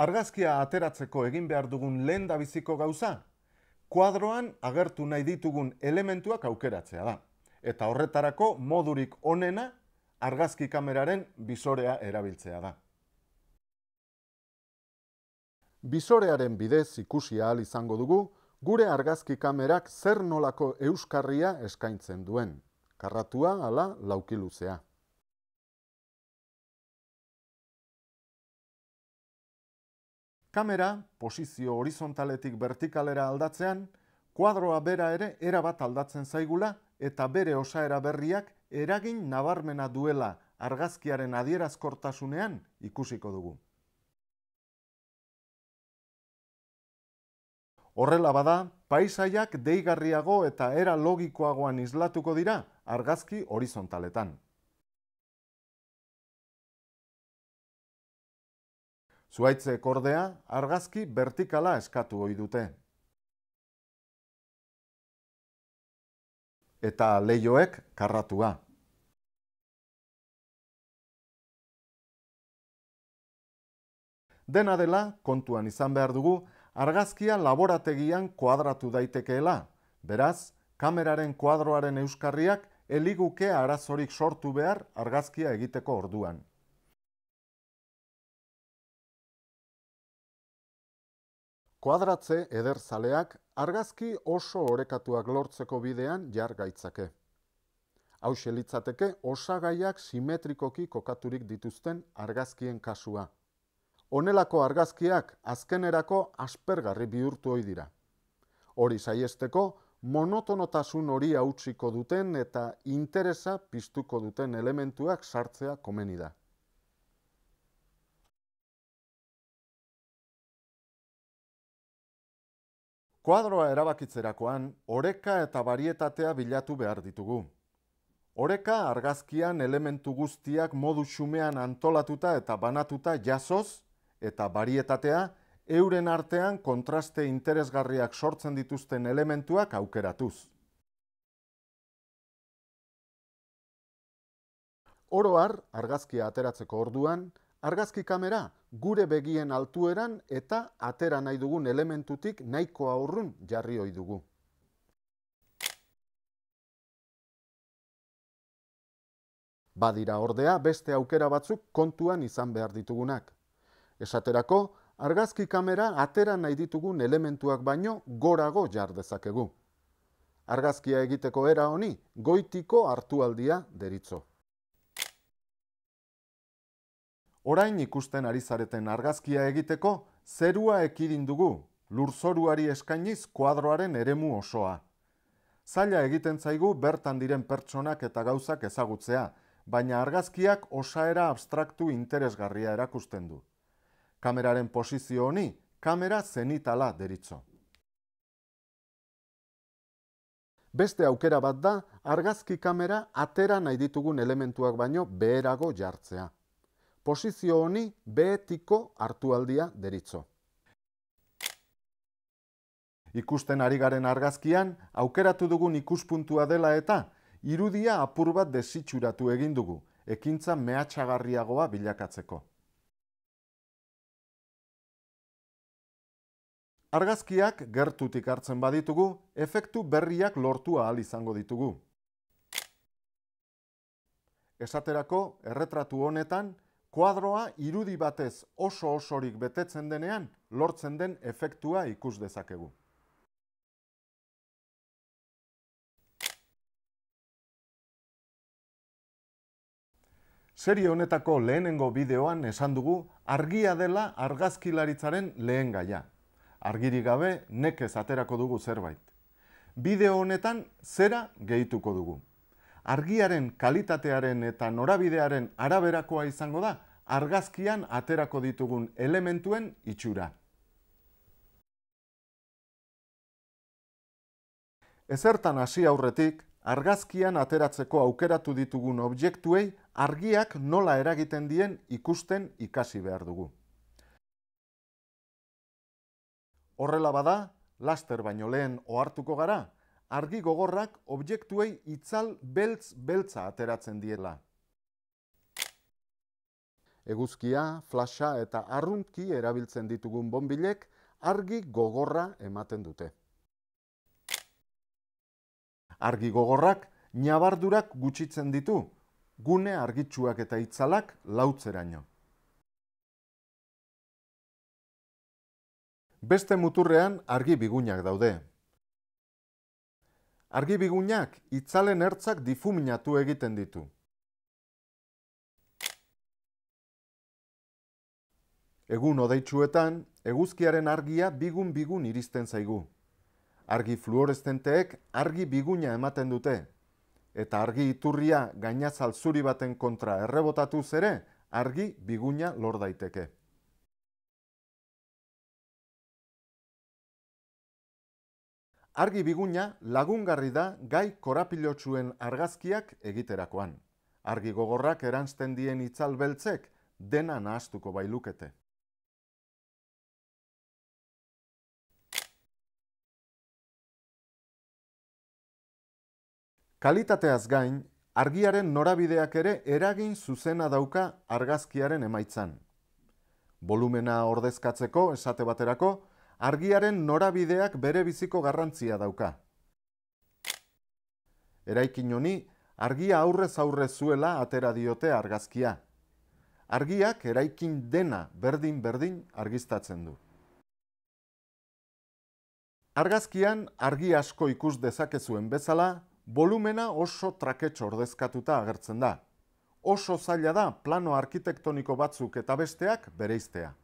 argazkia ateratzeko egin behar dugun lehen gauza, kuadroan agertu nahi ditugun elementuak aukeratzea da. Eta horretarako modurik onena argazki kameraren bizorea erabiltzea da. Bizorearen bidez ikusi ahal izango dugu, gure argazki kamerak zer nolako euskarria eskaintzen duen. Karratua ala laukiluzea. luzea. Kamera posizio horizontaletik vertikalera aldatzean, kuadroa bera ere erabat aldatzen zaigula eta bere osaera berriak eragin nabarmena duela argazkiaren adierazkortasunean ikusiko dugu. Horrela bada, paisaiak deigarriago eta era logikoagoan islatuko dira argazki horizontaletan. Zuaitze kordea, argazki vertikala eskatu ohi dute. Eta leioek karratua. Dena dela, kontuan izan behar dugu, argazkia laborategian kuadratu daitekeela. Beraz, kameraren kuadroaren euskarriak eliguke arazorik sortu behar argazkia egiteko orduan. kuadratze ederzaleak argazki oso orekatuak lortzeko bidean jar gaitzake. Hau litzateke osagaiak simetrikoki kokaturik dituzten argazkien kasua. Honelako argazkiak azkenerako aspergarri bihurtu oidira. dira. Hori saiesteko, monotonotasun hori hautsiko duten eta interesa piztuko duten elementuak sartzea komenida. Kuadroa erabakitzerakoan, oreka eta barietatea bilatu behar ditugu. Oreka argazkian elementu guztiak modu xumean antolatuta eta banatuta jasoz, eta barietatea, euren artean kontraste interesgarriak sortzen dituzten elementuak aukeratuz. Oroar, argazkia ateratzeko orduan, argazki kamera gure begien altueran eta atera nahi dugun elementutik nahiko aurrun jarri hoi dugu. Badira ordea beste aukera batzuk kontuan izan behar ditugunak. Esaterako, argazki kamera atera nahi ditugun elementuak baino gorago jar dezakegu. Argazkia egiteko era honi, goitiko hartualdia deritzo. orain ikusten ari zareten argazkia egiteko, zerua ekidin dugu, lurzoruari eskainiz kuadroaren eremu osoa. Zaila egiten zaigu bertan diren pertsonak eta gauzak ezagutzea, baina argazkiak osaera abstraktu interesgarria erakusten du. Kameraren posizio honi, kamera zenitala deritzo. Beste aukera bat da, argazki kamera atera nahi ditugun elementuak baino beherago jartzea posizio honi betiko hartualdia deritzo. Ikusten ari garen argazkian, aukeratu dugun ikuspuntua dela eta irudia apur bat desitxuratu egin dugu, ekintza mehatxagarriagoa bilakatzeko. Argazkiak gertutik hartzen baditugu, efektu berriak lortua ahal izango ditugu. Esaterako, erretratu honetan, kuadroa irudi batez oso osorik betetzen denean lortzen den efektua ikus dezakegu. Serie honetako lehenengo bideoan esan dugu argia dela argazkilaritzaren lehen gaia. Argiri gabe nekez aterako dugu zerbait. Bideo honetan zera gehituko dugu argiaren kalitatearen eta norabidearen araberakoa izango da argazkian aterako ditugun elementuen itxura. Ezertan hasi aurretik, argazkian ateratzeko aukeratu ditugun objektuei argiak nola eragiten dien ikusten ikasi behar dugu. Horrela bada, laster baino lehen ohartuko gara argi gogorrak objektuei itzal beltz beltza ateratzen diela. Eguzkia, flasha eta arruntki erabiltzen ditugun bonbilek argi gogorra ematen dute. Argi gogorrak nabardurak gutxitzen ditu, gune argitsuak eta itzalak lautzeraino. Beste muturrean argi bigunak daude, argi bigunak itzalen ertzak difuminatu egiten ditu. Egun odaitzuetan, eguzkiaren argia bigun-bigun iristen zaigu. Argi fluorestenteek argi biguna ematen dute. Eta argi iturria gainazal zuri baten kontra errebotatu zere, argi biguna lor daiteke. argi biguna lagungarri da gai korapilotsuen argazkiak egiterakoan. Argi gogorrak eransten dien itzal dena nahastuko bailukete. Kalitateaz gain, argiaren norabideak ere eragin zuzena dauka argazkiaren emaitzan. Volumena ordezkatzeko esate baterako, argiaren norabideak bere biziko garrantzia dauka. Eraikin honi, argia aurrez aurre zuela atera diote argazkia. Argiak eraikin dena berdin-berdin argistatzen du. Argazkian argi asko ikus dezakezuen bezala, volumena oso traketxo ordezkatuta agertzen da. Oso zaila da plano arkitektoniko batzuk eta besteak bereiztea.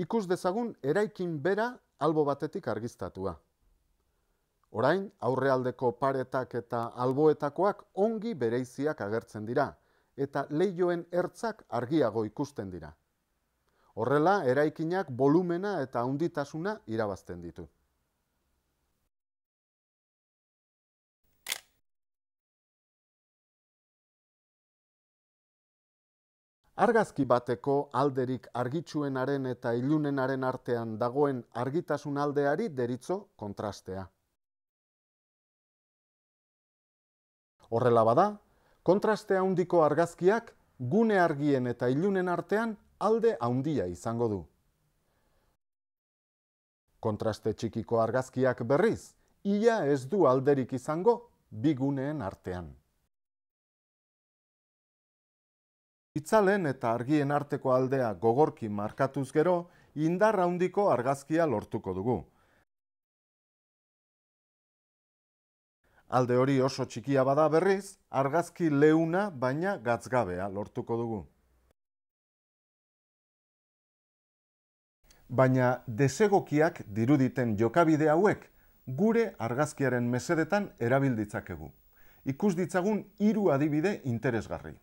ikus dezagun eraikin bera albo batetik argiztatua. Orain, aurrealdeko paretak eta alboetakoak ongi bereiziak agertzen dira, eta leioen ertzak argiago ikusten dira. Horrela, eraikinak volumena eta unditasuna irabazten ditu. Argazki bateko alderik argitsuenaren eta ilunenaren artean dagoen argitasun aldeari deritzo kontrastea. Horrela bada, kontraste handiko argazkiak gune argien eta ilunen artean alde handia izango du. Kontraste txikiko argazkiak berriz, ia ez du alderik izango biguneen artean. Itzalen eta argien arteko aldea gogorki markatuz gero, indar handiko argazkia lortuko dugu. Alde hori oso txikia bada berriz, argazki leuna baina gatzgabea lortuko dugu. Baina desegokiak diruditen jokabide hauek gure argazkiaren mesedetan erabilditzakegu. Ikus ditzagun hiru adibide interesgarri.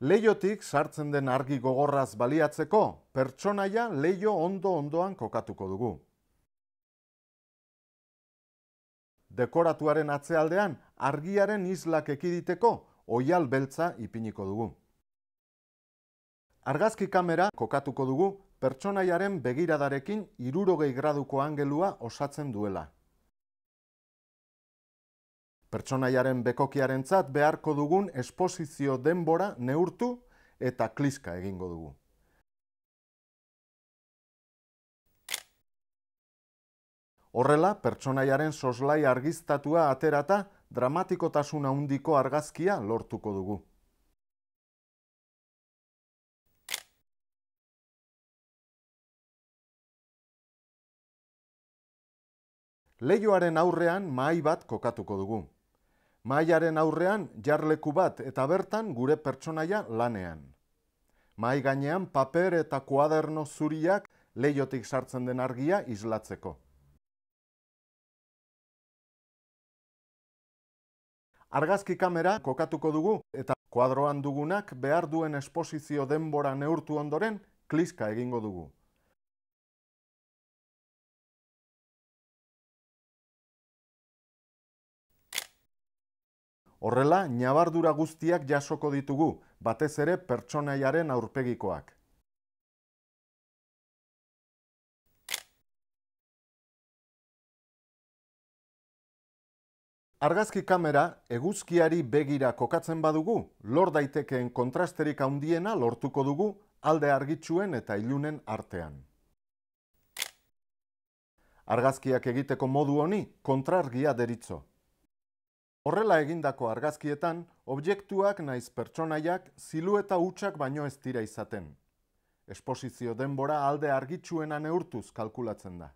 Leiotik sartzen den argi gogorraz baliatzeko, pertsonaia leio ondo-ondoan kokatuko dugu. Dekoratuaren atzealdean, argiaren islak ekiditeko, oial beltza ipiniko dugu. Argazki kamera kokatuko dugu, pertsonaiaren begiradarekin irurogei graduko angelua osatzen duela pertsonaiaren bekokiaren beharko dugun esposizio denbora neurtu eta kliska egingo dugu. Horrela, pertsonaiaren soslai argiztatua aterata dramatiko tasuna undiko argazkia lortuko dugu. Leioaren aurrean mahai bat kokatuko dugu. Maiaren aurrean jarleku bat eta bertan gure pertsonaia lanean. Mai gainean paper eta kuaderno zuriak leiotik sartzen den argia islatzeko. Argazki kamera kokatuko dugu eta kuadroan dugunak behar duen esposizio denbora neurtu ondoren kliska egingo dugu. Horrela, nabardura guztiak jasoko ditugu, batez ere pertsonaiaren aurpegikoak. Argazki kamera eguzkiari begira kokatzen badugu, lor daitekeen kontrasterik handiena lortuko dugu alde argitsuen eta ilunen artean. Argazkiak egiteko modu honi kontrargia deritzo. Horrela egindako argazkietan, objektuak naiz pertsonaiak zilueta hutsak baino ez dira izaten. Esposizio denbora alde argitsuena neurtuz kalkulatzen da.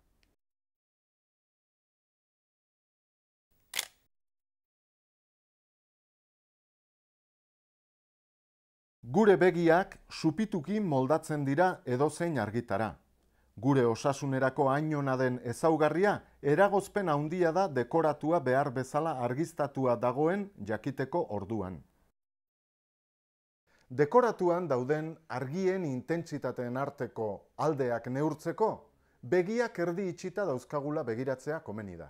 Gure begiak supituki moldatzen dira edozein argitara. Gure osasunerako ainona den ezaugarria, eragozpen handia da dekoratua behar bezala argiztatua dagoen jakiteko orduan. Dekoratuan dauden argien intentsitateen arteko aldeak neurtzeko, begiak erdi itxita dauzkagula begiratzea komeni da.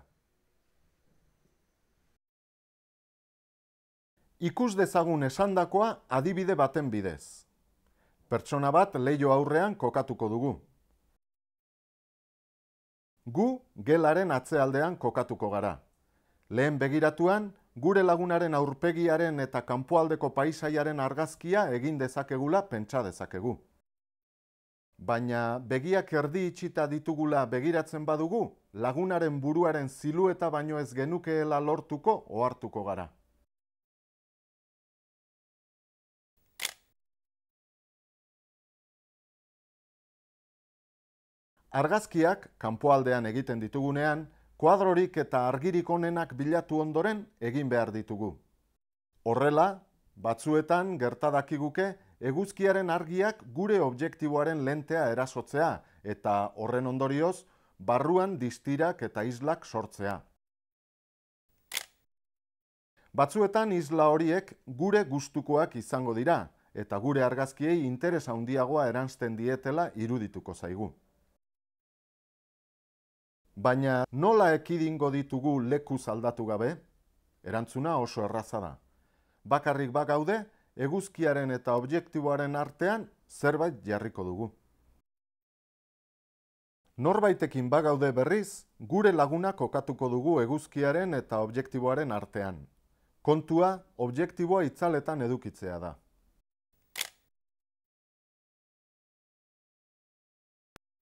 Ikus dezagun esandakoa adibide baten bidez. Pertsona bat leio aurrean kokatuko dugu. Gu gelaren atzealdean kokatuko gara. Lehen begiratuan gure lagunaren aurpegiaren eta kanpoaldeko paisaiaren argazkia egin dezakegula pentsa dezakegu. Baina begiak erdi itxita ditugula begiratzen badugu lagunaren buruaren silueta baino ez genukeela lortuko ohartuko gara. Argazkiak kanpoaldean egiten ditugunean, kuadrorik eta argirik onenak bilatu ondoren egin behar ditugu. Horrela, batzuetan gertadakiguke eguzkiaren argiak gure objektiboaren lentea erasotzea eta horren ondorioz, barruan distirak eta islak sortzea. Batzuetan isla horiek gure gustukoak izango dira eta gure argazkiei interes handiagoa eransten dietela irudituko zaigu. Baina nola ekidingo ditugu leku aldatu gabe? Erantzuna oso erraza da. Bakarrik bagaude, eguzkiaren eta objektiboaren artean zerbait jarriko dugu. Norbaitekin bagaude berriz, gure laguna kokatuko dugu eguzkiaren eta objektiboaren artean. Kontua, objektiboa itzaletan edukitzea da.